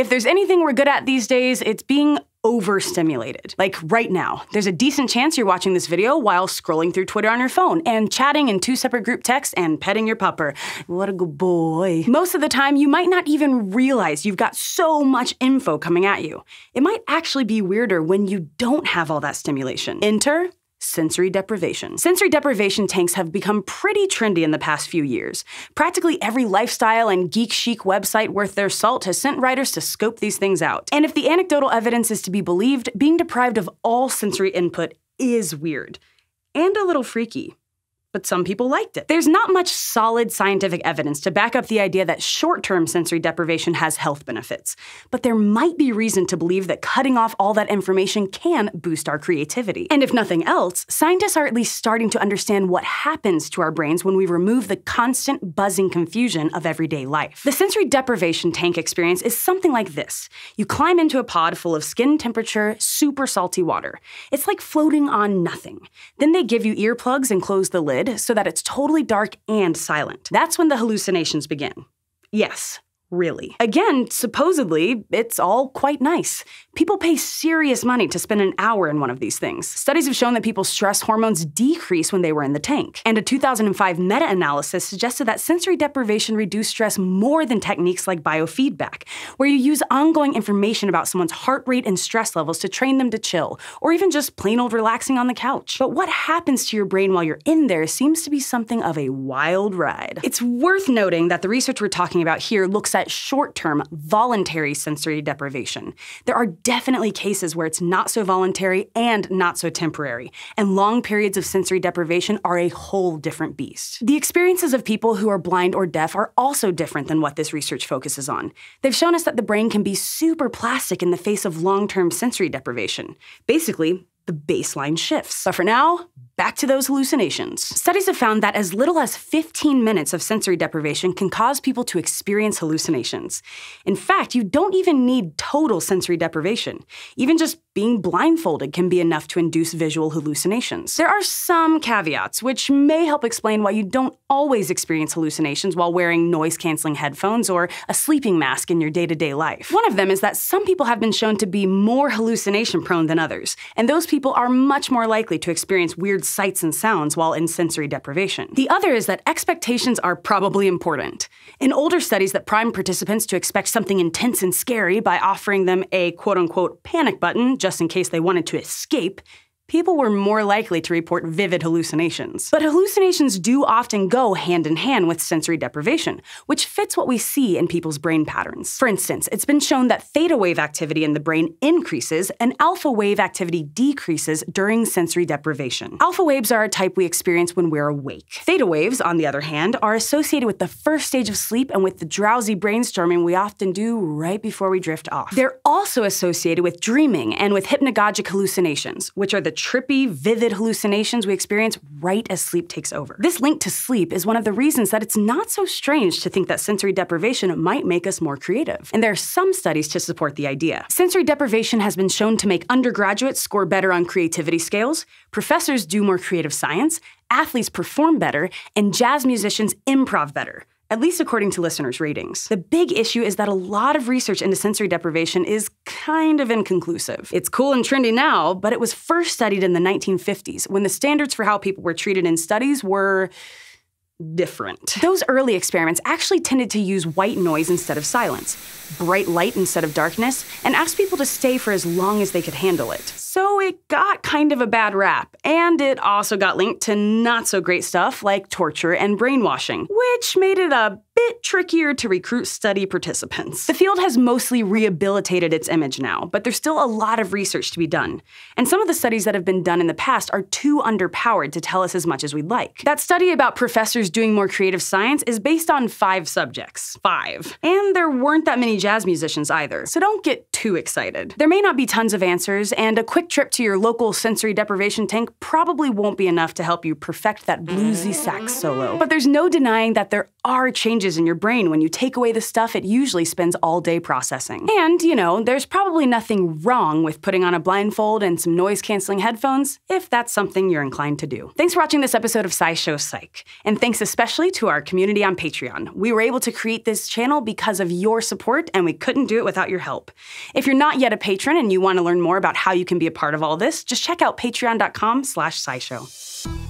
If there's anything we're good at these days, it's being overstimulated. Like right now, there's a decent chance you're watching this video while scrolling through Twitter on your phone and chatting in two separate group texts and petting your pupper. What a good boy. Most of the time, you might not even realize you've got so much info coming at you. It might actually be weirder when you don't have all that stimulation. Enter sensory deprivation. Sensory deprivation tanks have become pretty trendy in the past few years. Practically every lifestyle and geek chic website worth their salt has sent writers to scope these things out. And if the anecdotal evidence is to be believed, being deprived of all sensory input is weird and a little freaky but some people liked it. There's not much solid scientific evidence to back up the idea that short term sensory deprivation has health benefits, but there might be reason to believe that cutting off all that information can boost our creativity. And if nothing else, scientists are at least starting to understand what happens to our brains when we remove the constant buzzing confusion of everyday life. The sensory deprivation tank experience is something like this you climb into a pod full of skin temperature, super salty water. It's like floating on nothing. Then they give you earplugs and close the lid so that it's totally dark and silent. That's when the hallucinations begin. Yes, really. Again, supposedly, it's all quite nice. People pay serious money to spend an hour in one of these things. Studies have shown that people's stress hormones decrease when they were in the tank. And a 2005 meta analysis suggested that sensory deprivation reduced stress more than techniques like biofeedback, where you use ongoing information about someone's heart rate and stress levels to train them to chill, or even just plain old relaxing on the couch. But what happens to your brain while you're in there seems to be something of a wild ride. It's worth noting that the research we're talking about here looks at that short term, voluntary sensory deprivation. There are definitely cases where it's not so voluntary and not so temporary, and long periods of sensory deprivation are a whole different beast. The experiences of people who are blind or deaf are also different than what this research focuses on. They've shown us that the brain can be super plastic in the face of long term sensory deprivation. Basically, the baseline shifts. But for now, back to those hallucinations. Studies have found that as little as 15 minutes of sensory deprivation can cause people to experience hallucinations. In fact, you don't even need total sensory deprivation. Even just being blindfolded can be enough to induce visual hallucinations. There are some caveats, which may help explain why you don't always experience hallucinations while wearing noise canceling headphones or a sleeping mask in your day to day life. One of them is that some people have been shown to be more hallucination prone than others, and those people people are much more likely to experience weird sights and sounds while in sensory deprivation. The other is that expectations are probably important. In older studies that prime participants to expect something intense and scary by offering them a quote unquote panic button just in case they wanted to escape, people were more likely to report vivid hallucinations. But hallucinations do often go hand in hand with sensory deprivation, which fits what we see in people's brain patterns. For instance, it's been shown that theta wave activity in the brain increases and alpha wave activity decreases during sensory deprivation. Alpha waves are a type we experience when we're awake. Theta waves, on the other hand, are associated with the first stage of sleep and with the drowsy brainstorming we often do right before we drift off. They're also associated with dreaming and with hypnagogic hallucinations, which are the trippy, vivid hallucinations we experience right as sleep takes over. This link to sleep is one of the reasons that it's not so strange to think that sensory deprivation might make us more creative. And there are some studies to support the idea. Sensory deprivation has been shown to make undergraduates score better on creativity scales, professors do more creative science, athletes perform better, and jazz musicians improv better at least according to listeners' ratings. The big issue is that a lot of research into sensory deprivation is kind of inconclusive. It's cool and trendy now, but it was first studied in the 1950s when the standards for how people were treated in studies were different. Those early experiments actually tended to use white noise instead of silence, bright light instead of darkness, and asked people to stay for as long as they could handle it. So it got kind of a bad rap, and it also got linked to not so great stuff like torture and brainwashing, which made it a bit trickier to recruit study participants. The field has mostly rehabilitated its image now, but there's still a lot of research to be done. And some of the studies that have been done in the past are too underpowered to tell us as much as we'd like. That study about professors doing more creative science is based on five subjects. Five. And there weren't that many jazz musicians either, so don't get too excited. There may not be tons of answers, and a quick trip to your local sensory deprivation tank probably won't be enough to help you perfect that bluesy sax solo. But there's no denying that there are changes in your your brain. When you take away the stuff, it usually spends all day processing. And, you know, there's probably nothing wrong with putting on a blindfold and some noise canceling headphones if that's something you're inclined to do. Thanks for watching this episode of SciShow Psych. And thanks especially to our community on Patreon. We were able to create this channel because of your support, and we couldn't do it without your help. If you're not yet a patron and you want to learn more about how you can be a part of all this, just check out patreon.com slash scishow.